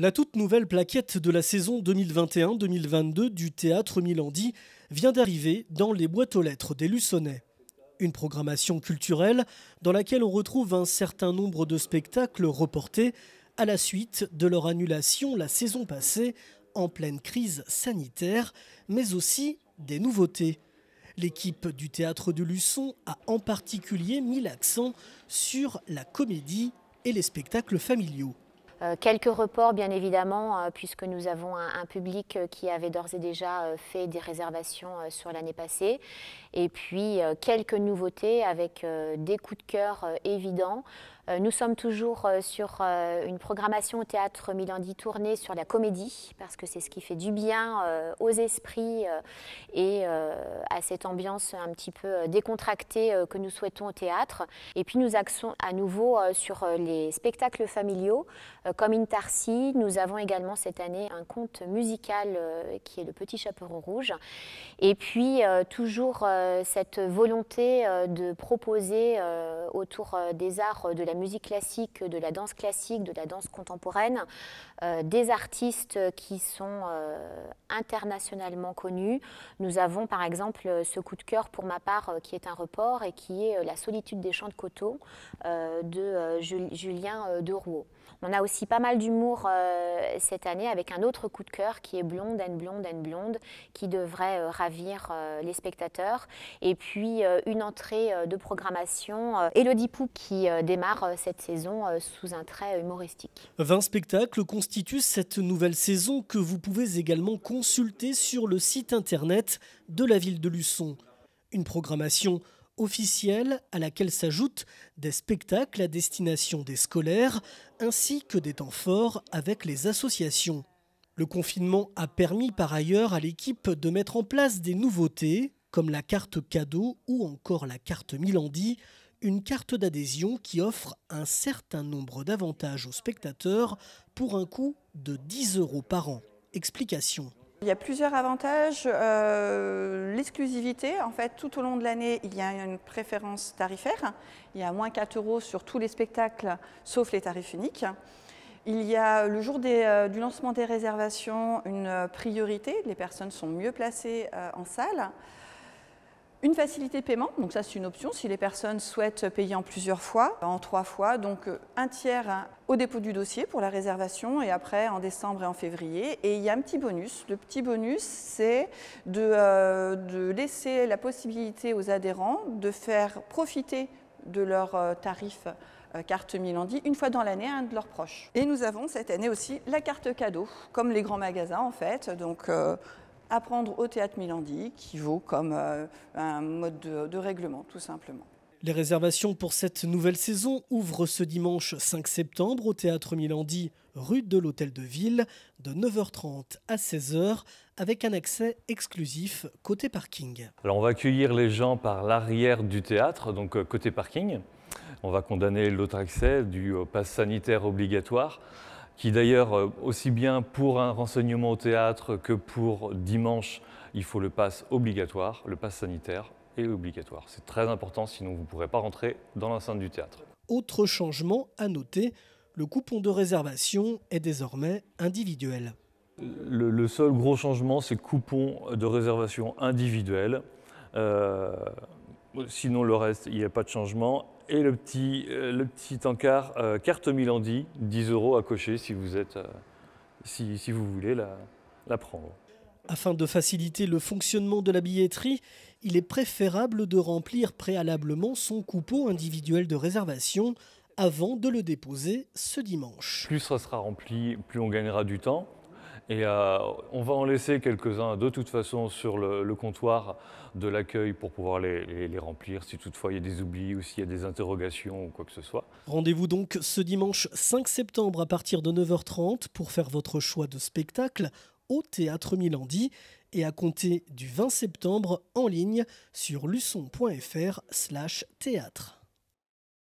La toute nouvelle plaquette de la saison 2021-2022 du théâtre Milandi vient d'arriver dans les boîtes aux lettres des Luçonnais. Une programmation culturelle dans laquelle on retrouve un certain nombre de spectacles reportés à la suite de leur annulation la saison passée en pleine crise sanitaire, mais aussi des nouveautés. L'équipe du théâtre de Luçon a en particulier mis l'accent sur la comédie et les spectacles familiaux. Euh, quelques reports, bien évidemment, euh, puisque nous avons un, public euh, qui avait d'ores et déjà fait des réservations sur l'année passée. Et puis, quelques nouveautés avec des coups de cœur évidents. Euh, nous sommes toujours euh, sur euh, une programmation au théâtre Milandi tournée sur la comédie, parce que c'est ce qui fait du bien aux esprits et à cette ambiance un petit peu décontractée que nous souhaitons au théâtre. Et puis nous axons à nouveau sur les spectacles familiaux, comme Intarsi. Nous avons également cette année un conte musical qui est Le Petit Chaperon Rouge. Et puis toujours cette volonté de proposer autour des arts de la musique classique, de la danse classique, de la danse contemporaine, euh, des artistes qui sont euh, internationalement connus. Nous avons par exemple ce coup de cœur pour ma part euh, qui est un report et qui est La solitude des champs de coteaux de Julien Rouault. On a aussi pas mal d'humour cette année avec un autre coup de cœur qui est Blonde, and Blonde, and Blonde, qui devrait ravir les spectateurs. Et puis une entrée de programmation, Elodie Pou qui démarre euh, cette saison euh, sous un trait euh, humoristique. 20 spectacles constituent cette nouvelle saison que vous pouvez également consulter sur le site internet de la ville de Luçon. Une programmation officielle à laquelle s'ajoutent des spectacles à destination des scolaires ainsi que des temps forts avec les associations. Le confinement a permis par ailleurs à l'équipe de mettre en place des nouveautés comme la carte cadeau ou encore la carte Milandi, une carte d'adhésion qui offre un certain nombre d'avantages aux spectateurs pour un coût de 10 euros par an. Explication. Il y a plusieurs avantages. Euh, l'exclusivité, en fait, tout au long de l'année, il y a une préférence tarifaire. Il y a moins 4 euros sur tous les spectacles, sauf les tarifs uniques. Il y a le jour euh, du lancement des réservations une priorité. Les personnes sont mieux placées euh, en salle. Une facilité de paiement, donc ça c'est une option si les personnes souhaitent payer en plusieurs fois, en trois fois, donc euh, un tiers hein, au dépôt du dossier pour la réservation et après en décembre et en février. Et il y a un petit bonus. Le petit bonus c'est de, euh, laisser la possibilité aux adhérents de faire profiter de leur euh, tarif carte Milandi une fois dans l'année à un de leurs proches. Et nous avons cette année aussi la carte cadeau, comme les grands magasins en fait. Donc apprendre au théâtre Milandi, qui vaut comme euh, un mode de, règlement, tout simplement. Les réservations pour cette nouvelle saison ouvrent ce dimanche 5 septembre au théâtre Milandi, rue de l'Hôtel de Ville, de 9h30 à 16h, avec un accès exclusif côté parking. Alors on va accueillir les gens par l'arrière du théâtre, donc euh, côté parking. On va condamner l'autre accès du euh, pass sanitaire obligatoire qui d'ailleurs, euh, aussi bien pour un renseignement au théâtre que pour dimanche, il faut le pass obligatoire, le pass sanitaire est obligatoire. C'est très important, sinon vous ne pourrez pas rentrer dans l'enceinte du théâtre. Autre changement à noter, le coupon de réservation est désormais individuel. Le, seul gros changement, c'est coupon de réservation individuel. Euh, sinon, le reste, il n'y a pas de changement et le petit, euh, le petit encart euh, carte Milandi, 10 euros à cocher si vous, êtes, euh, si, si, vous voulez la, la prendre. Afin de faciliter le fonctionnement de la billetterie, il est préférable de remplir préalablement son coupon individuel de réservation avant de le déposer ce dimanche. Plus ça sera rempli, plus on gagnera du temps. Et euh, on va en laisser quelques-uns de toute façon sur le, comptoir de l'accueil pour pouvoir les, remplir si toutefois il y a des oublis ou s'il y a des interrogations ou quoi que ce soit. Rendez-vous donc ce dimanche 5 septembre à partir de 9h30 pour faire votre choix de spectacle au Théâtre Milandi et à compter du 20 septembre en ligne sur luçon.fr slash théâtre.